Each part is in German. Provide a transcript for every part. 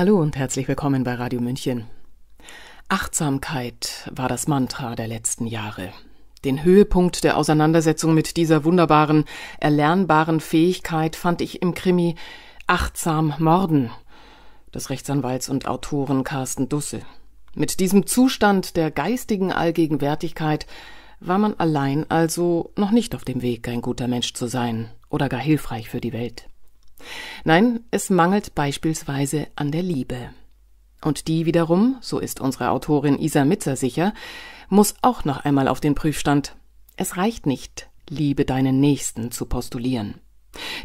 Hallo und herzlich willkommen bei Radio München. Achtsamkeit war das Mantra der letzten Jahre. Den Höhepunkt der Auseinandersetzung mit dieser wunderbaren, erlernbaren Fähigkeit fand ich im Krimi Achtsam Morden des Rechtsanwalts und Autoren Carsten Dusse. Mit diesem Zustand der geistigen Allgegenwärtigkeit war man allein also noch nicht auf dem Weg, ein guter Mensch zu sein oder gar hilfreich für die Welt. Nein, es mangelt beispielsweise an der Liebe. Und die wiederum, so ist unsere Autorin Isa Mitzer sicher, muss auch noch einmal auf den Prüfstand. Es reicht nicht, Liebe deinen Nächsten zu postulieren.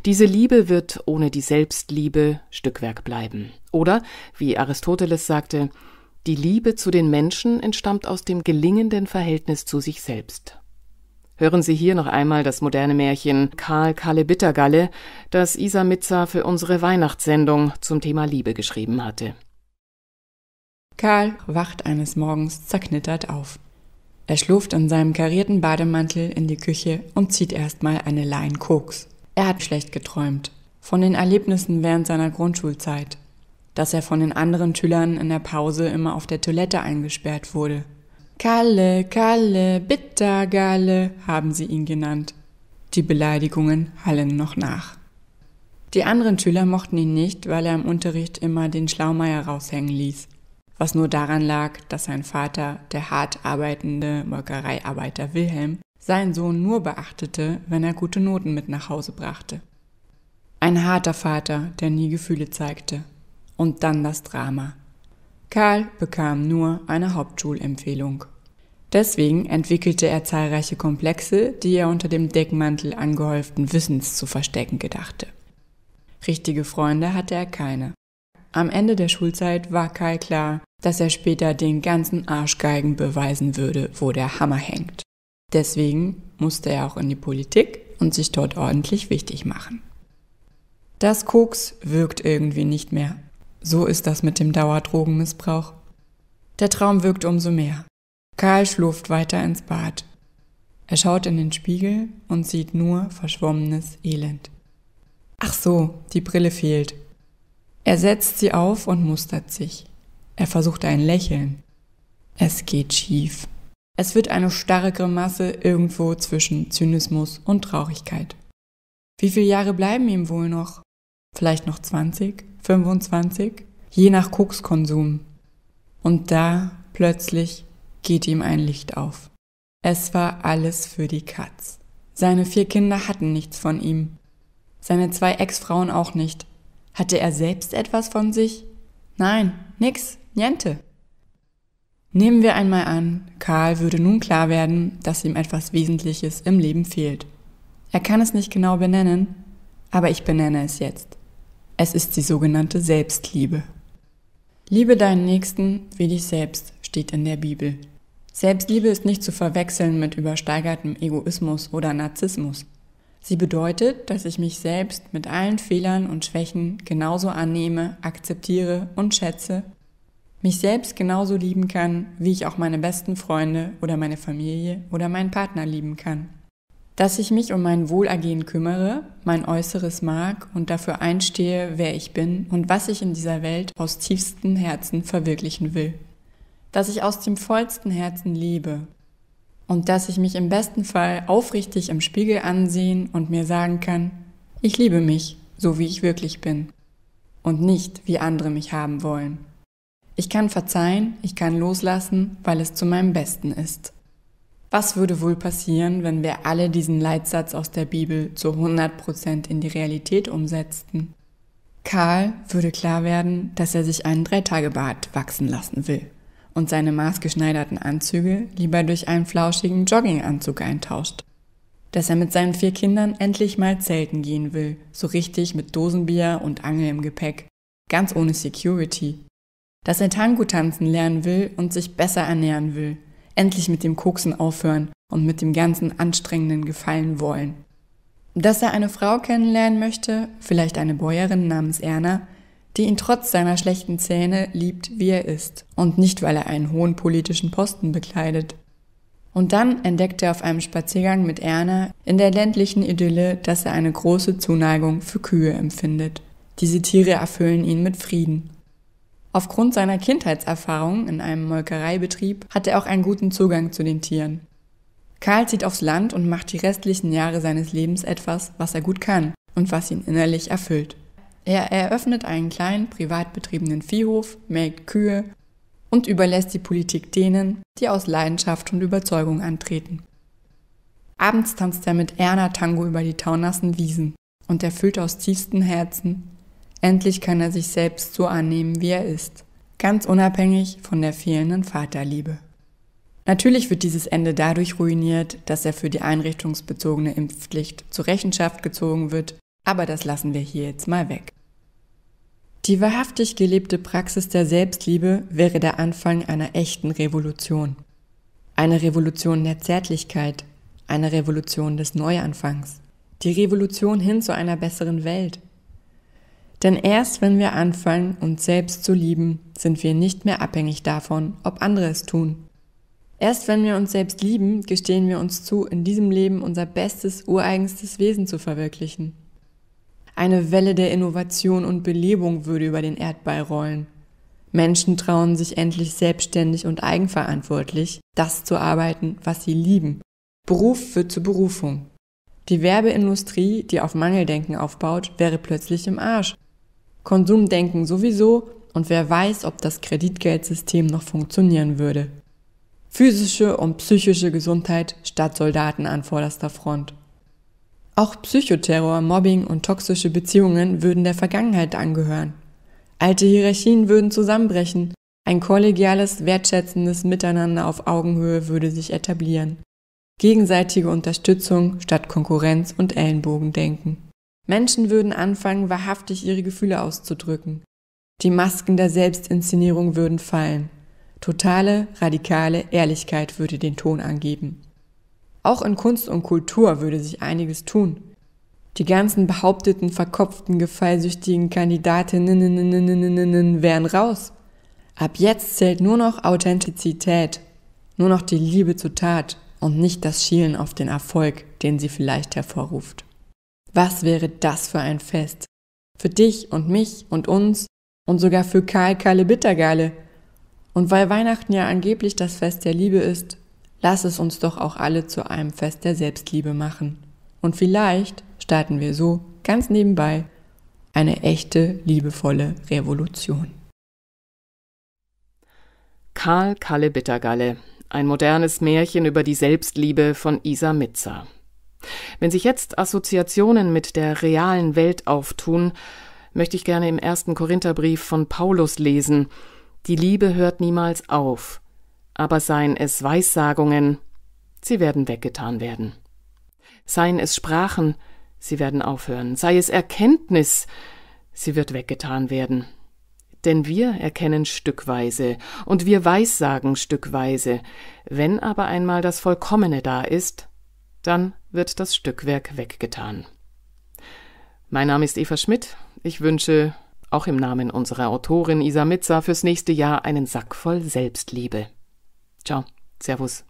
Diese Liebe wird ohne die Selbstliebe Stückwerk bleiben. Oder, wie Aristoteles sagte, die Liebe zu den Menschen entstammt aus dem gelingenden Verhältnis zu sich selbst. Hören Sie hier noch einmal das moderne Märchen Karl Kalle Bittergalle, das Isa Mitza für unsere Weihnachtssendung zum Thema Liebe geschrieben hatte. Karl wacht eines Morgens zerknittert auf. Er schlurft in seinem karierten Bademantel in die Küche und zieht erstmal eine Lein Koks. Er hat schlecht geträumt. Von den Erlebnissen während seiner Grundschulzeit. Dass er von den anderen Schülern in der Pause immer auf der Toilette eingesperrt wurde Kalle, Kalle, Bittergalle haben sie ihn genannt. Die Beleidigungen hallen noch nach. Die anderen Schüler mochten ihn nicht, weil er im Unterricht immer den Schlaumeier raushängen ließ, was nur daran lag, dass sein Vater, der hart arbeitende Molkereiarbeiter Wilhelm, seinen Sohn nur beachtete, wenn er gute Noten mit nach Hause brachte. Ein harter Vater, der nie Gefühle zeigte. Und dann das Drama. Karl bekam nur eine Hauptschulempfehlung. Deswegen entwickelte er zahlreiche Komplexe, die er unter dem Deckmantel angehäuften Wissens zu verstecken gedachte. Richtige Freunde hatte er keine. Am Ende der Schulzeit war Karl klar, dass er später den ganzen Arschgeigen beweisen würde, wo der Hammer hängt. Deswegen musste er auch in die Politik und sich dort ordentlich wichtig machen. Das Koks wirkt irgendwie nicht mehr so ist das mit dem Dauerdrogenmissbrauch. Der Traum wirkt umso mehr. Karl schlurft weiter ins Bad. Er schaut in den Spiegel und sieht nur verschwommenes Elend. Ach so, die Brille fehlt. Er setzt sie auf und mustert sich. Er versucht ein Lächeln. Es geht schief. Es wird eine starre Grimasse irgendwo zwischen Zynismus und Traurigkeit. Wie viele Jahre bleiben ihm wohl noch? Vielleicht noch 20? 25, je nach Kokskonsum. Und da plötzlich geht ihm ein Licht auf. Es war alles für die Katz. Seine vier Kinder hatten nichts von ihm. Seine zwei Ex-Frauen auch nicht. Hatte er selbst etwas von sich? Nein, nix, niente. Nehmen wir einmal an, Karl würde nun klar werden, dass ihm etwas Wesentliches im Leben fehlt. Er kann es nicht genau benennen, aber ich benenne es jetzt. Es ist die sogenannte Selbstliebe. Liebe deinen Nächsten wie dich selbst steht in der Bibel. Selbstliebe ist nicht zu verwechseln mit übersteigertem Egoismus oder Narzissmus. Sie bedeutet, dass ich mich selbst mit allen Fehlern und Schwächen genauso annehme, akzeptiere und schätze, mich selbst genauso lieben kann, wie ich auch meine besten Freunde oder meine Familie oder meinen Partner lieben kann dass ich mich um mein Wohlergehen kümmere, mein Äußeres mag und dafür einstehe, wer ich bin und was ich in dieser Welt aus tiefstem Herzen verwirklichen will. Dass ich aus dem vollsten Herzen liebe. Und dass ich mich im besten Fall aufrichtig im Spiegel ansehen und mir sagen kann, ich liebe mich, so wie ich wirklich bin. Und nicht, wie andere mich haben wollen. Ich kann verzeihen, ich kann loslassen, weil es zu meinem Besten ist. Was würde wohl passieren, wenn wir alle diesen Leitsatz aus der Bibel zu 100% in die Realität umsetzten? Karl würde klar werden, dass er sich einen Dreitagebart wachsen lassen will und seine maßgeschneiderten Anzüge lieber durch einen flauschigen Jogginganzug eintauscht. Dass er mit seinen vier Kindern endlich mal zelten gehen will, so richtig mit Dosenbier und Angel im Gepäck, ganz ohne Security. Dass er Tango tanzen lernen will und sich besser ernähren will, endlich mit dem Koksen aufhören und mit dem ganzen anstrengenden Gefallen wollen. Dass er eine Frau kennenlernen möchte, vielleicht eine Bäuerin namens Erna, die ihn trotz seiner schlechten Zähne liebt, wie er ist, und nicht weil er einen hohen politischen Posten bekleidet. Und dann entdeckt er auf einem Spaziergang mit Erna in der ländlichen Idylle, dass er eine große Zuneigung für Kühe empfindet. Diese Tiere erfüllen ihn mit Frieden Aufgrund seiner Kindheitserfahrung in einem Molkereibetrieb hat er auch einen guten Zugang zu den Tieren. Karl zieht aufs Land und macht die restlichen Jahre seines Lebens etwas, was er gut kann und was ihn innerlich erfüllt. Er eröffnet einen kleinen, privat betriebenen Viehhof, melkt Kühe und überlässt die Politik denen, die aus Leidenschaft und Überzeugung antreten. Abends tanzt er mit Erna Tango über die taunassen Wiesen und erfüllt aus tiefstem Herzen, Endlich kann er sich selbst so annehmen, wie er ist, ganz unabhängig von der fehlenden Vaterliebe. Natürlich wird dieses Ende dadurch ruiniert, dass er für die einrichtungsbezogene Impfpflicht zur Rechenschaft gezogen wird, aber das lassen wir hier jetzt mal weg. Die wahrhaftig gelebte Praxis der Selbstliebe wäre der Anfang einer echten Revolution. Eine Revolution der Zärtlichkeit, eine Revolution des Neuanfangs, die Revolution hin zu einer besseren Welt, denn erst wenn wir anfangen, uns selbst zu lieben, sind wir nicht mehr abhängig davon, ob andere es tun. Erst wenn wir uns selbst lieben, gestehen wir uns zu, in diesem Leben unser bestes, ureigenstes Wesen zu verwirklichen. Eine Welle der Innovation und Belebung würde über den Erdball rollen. Menschen trauen sich endlich selbstständig und eigenverantwortlich, das zu arbeiten, was sie lieben. Beruf wird zur Berufung. Die Werbeindustrie, die auf Mangeldenken aufbaut, wäre plötzlich im Arsch, Konsumdenken sowieso und wer weiß, ob das Kreditgeldsystem noch funktionieren würde. Physische und psychische Gesundheit statt Soldaten an vorderster Front. Auch Psychoterror, Mobbing und toxische Beziehungen würden der Vergangenheit angehören. Alte Hierarchien würden zusammenbrechen, ein kollegiales, wertschätzendes Miteinander auf Augenhöhe würde sich etablieren. Gegenseitige Unterstützung statt Konkurrenz und Ellenbogendenken. Menschen würden anfangen, wahrhaftig ihre Gefühle auszudrücken. Die Masken der Selbstinszenierung würden fallen. Totale, radikale Ehrlichkeit würde den Ton angeben. Auch in Kunst und Kultur würde sich einiges tun. Die ganzen behaupteten, verkopften, gefallsüchtigen Kandidatinnen wären raus. Ab jetzt zählt nur noch Authentizität, nur noch die Liebe zur Tat und nicht das Schielen auf den Erfolg, den sie vielleicht hervorruft. Was wäre das für ein Fest? Für dich und mich und uns und sogar für Karl Kalle Bittergeile. Und weil Weihnachten ja angeblich das Fest der Liebe ist, lass es uns doch auch alle zu einem Fest der Selbstliebe machen. Und vielleicht starten wir so ganz nebenbei eine echte, liebevolle Revolution. Karl Kalle Bittergalle, ein modernes Märchen über die Selbstliebe von Isa Mitzer. Wenn sich jetzt Assoziationen mit der realen Welt auftun, möchte ich gerne im ersten Korintherbrief von Paulus lesen. Die Liebe hört niemals auf, aber seien es Weissagungen, sie werden weggetan werden. Seien es Sprachen, sie werden aufhören. Sei es Erkenntnis, sie wird weggetan werden. Denn wir erkennen stückweise und wir weissagen stückweise. Wenn aber einmal das Vollkommene da ist, dann wird das Stückwerk weggetan. Mein Name ist Eva Schmidt. Ich wünsche auch im Namen unserer Autorin Isa Mitza fürs nächste Jahr einen Sack voll Selbstliebe. Ciao, Servus.